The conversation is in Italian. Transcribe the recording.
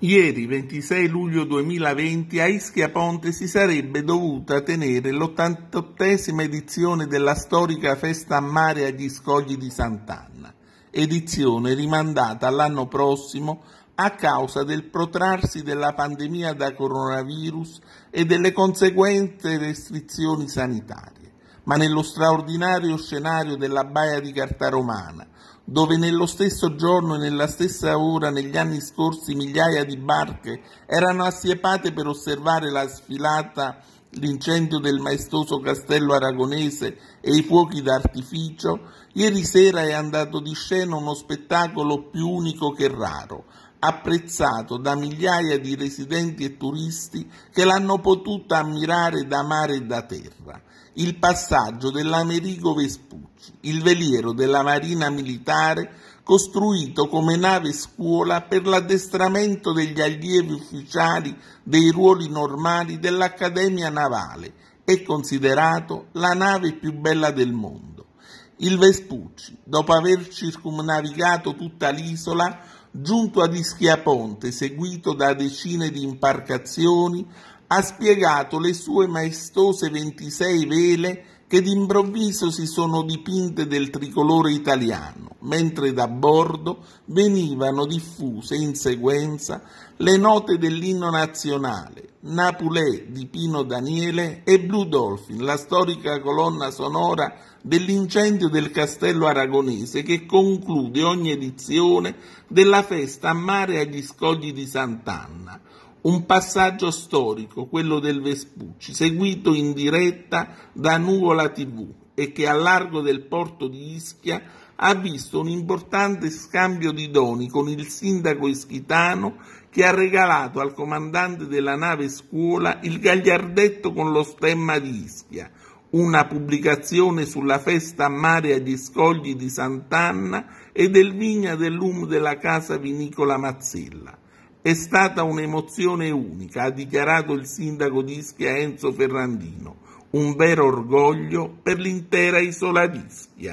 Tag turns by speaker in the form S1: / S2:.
S1: Ieri, 26 luglio 2020, a Ischia Ponte si sarebbe dovuta tenere l'88esima edizione della storica festa a mare agli scogli di Sant'Anna, edizione rimandata all'anno prossimo a causa del protrarsi della pandemia da coronavirus e delle conseguenti restrizioni sanitarie, ma nello straordinario scenario della Baia di Cartaromana, dove nello stesso giorno e nella stessa ora negli anni scorsi migliaia di barche erano assiepate per osservare la sfilata, l'incendio del maestoso castello aragonese e i fuochi d'artificio, ieri sera è andato di scena uno spettacolo più unico che raro, apprezzato da migliaia di residenti e turisti che l'hanno potuta ammirare da mare e da terra, il passaggio dell'Amerigo Vespucci il veliero della Marina Militare costruito come nave scuola per l'addestramento degli allievi ufficiali dei ruoli normali dell'Accademia Navale è considerato la nave più bella del mondo. Il Vespucci, dopo aver circumnavigato tutta l'isola, giunto ad Ischiaponte, seguito da decine di imbarcazioni, ha spiegato le sue maestose 26 vele che d'improvviso si sono dipinte del tricolore italiano, mentre da bordo venivano diffuse in sequenza le note dell'inno nazionale, Napulè di Pino Daniele e Blue Dolphin, la storica colonna sonora dell'incendio del castello aragonese che conclude ogni edizione della festa a mare agli scogli di Sant'Anna, un passaggio storico, quello del Vespucci, seguito in diretta da Nuvola TV e che al largo del porto di Ischia ha visto un importante scambio di doni con il sindaco ischitano che ha regalato al comandante della nave scuola il gagliardetto con lo stemma di Ischia, una pubblicazione sulla festa a mare agli scogli di Sant'Anna e del vigna dell'UM della casa vinicola Mazzella. È stata un'emozione unica, ha dichiarato il sindaco di Ischia Enzo Ferrandino, un vero orgoglio per l'intera isola di Ischia.